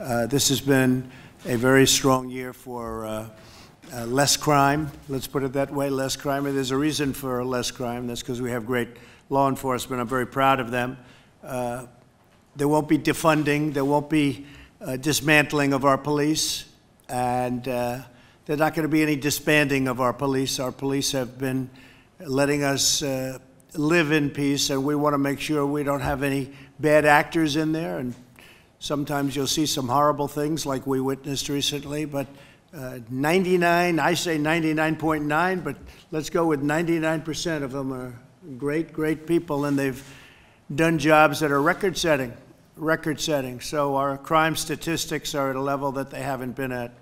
Uh, this has been a very strong year for uh, uh, less crime, let's put it that way, less crime. And there's a reason for less crime. That's because we have great law enforcement. I'm very proud of them. Uh, there won't be defunding. There won't be uh, dismantling of our police. And uh, there's not going to be any disbanding of our police. Our police have been letting us live in peace, and we want to make sure we don't have any bad actors in there. And Sometimes you'll see some horrible things like we witnessed recently, but uh, 99, I say 99.9, but let's go with 99% of them are great, great people, and they've done jobs that are record setting, record setting. So our crime statistics are at a level that they haven't been at.